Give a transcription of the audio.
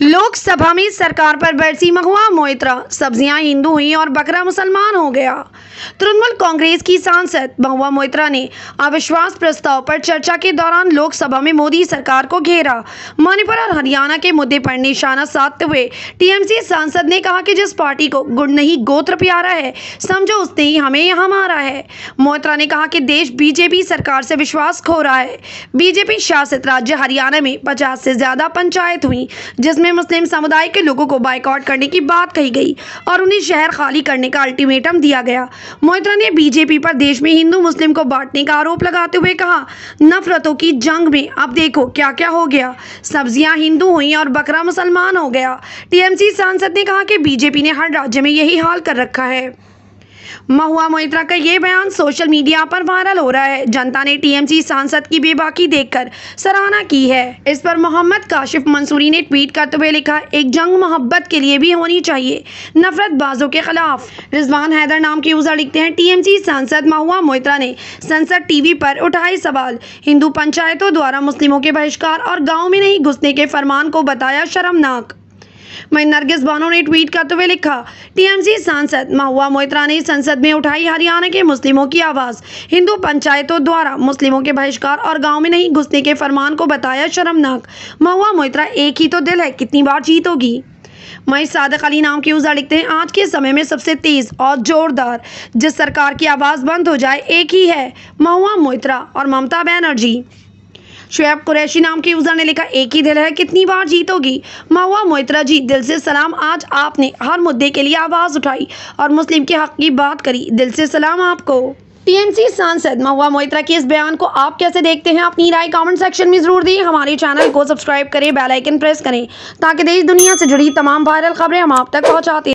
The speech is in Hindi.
लोकसभा में सरकार पर बरसी महुआ मोइत्रा सब्जियां हिंदू हुई और बकरा मुसलमान हो गया तृणमूल कांग्रेस की सांसद महुआ मोइत्रा ने अविश्वास प्रस्ताव पर चर्चा के दौरान लोकसभा में मोदी सरकार को घेरा मणिपुर और हरियाणा के मुद्दे पर निशाना साधते हुए टीएमसी सांसद ने कहा कि जिस पार्टी को गुण नहीं गोत्र प्यारा है समझो उसने ही हमें यहाँ मारा है मोइत्रा ने कहा कि देश बीजेपी सरकार से विश्वास खो रहा है बीजेपी शासित राज्य हरियाणा में पचास से ज्यादा पंचायत हुई जिसमें में मुस्लिम समुदाय के लोगों को बाइकआउट करने की बात कही गई और उन्हें शहर खाली करने का अल्टीमेटम दिया गया मोहित्रा ने बीजेपी पर देश में हिंदू मुस्लिम को बांटने का आरोप लगाते हुए कहा नफरतों की जंग में अब देखो क्या क्या हो गया सब्जियां हिंदू हुई और बकरा मुसलमान हो गया टीएमसी सांसद ने कहा कि बीजेपी ने हर राज्य में यही हाल कर रखा है महुआ मोहित्रा का ये बयान सोशल मीडिया पर वायरल हो रहा है जनता ने टीएमसी सांसद की बेबाकी देखकर सराहना की है इस पर मोहम्मद काशिफ मंसूरी ने ट्वीट करते हुए लिखा एक जंग मोहब्बत के लिए भी होनी चाहिए नफरत बाजों के खिलाफ रिजवान हैदर नाम के यूजर लिखते हैं टीएमसी सांसद महुआ मोहित्रा ने संसद टीवी पर उठाए सवाल हिंदू पंचायतों द्वारा मुस्लिमों के बहिष्कार और गाँव में नहीं घुसने के फरमान को बताया शर्मनाक वहीं नरगिस बानो ने ट्वीट करते हुए लिखा टीएमसी सांसद महुआ मोहित्रा ने संसद में उठाई हरियाणा के मुस्लिमों की आवाज हिंदू पंचायतों द्वारा मुस्लिमों के बहिष्कार और गाँव में नहीं घुसने के फरमान को बताया शर्मनाक महुआ मोहित्रा एक ही तो दिल है कितनी बार जीत होगी मई सादक अली नाम के ऊर्जा लिखते हैं आज के समय में सबसे तेज़ और ज़ोरदार जिस सरकार की आवाज़ बंद हो जाए एक ही है महुआ मोहित्रा और ममता बनर्जी शुएब कुरैशी नाम के यूजर ने लिखा एक ही दिल है कितनी बार जीतोगी महुआ मोहित्रा जी दिल से सलाम आज आपने हर मुद्दे के लिए आवाज़ उठाई और मुस्लिम के हक की बात करी दिल से सलाम आपको टीएमसी सांसद महुआ मोहित्रा के इस बयान को आप कैसे देखते हैं अपनी राय कमेंट सेक्शन में जरूर दी हमारे चैनल को सब्सक्राइब करें बेल आइकन प्रेस करें ताकि देश दुनिया से जुड़ी तमाम वायरल खबरें हम आप तक पहुंचाते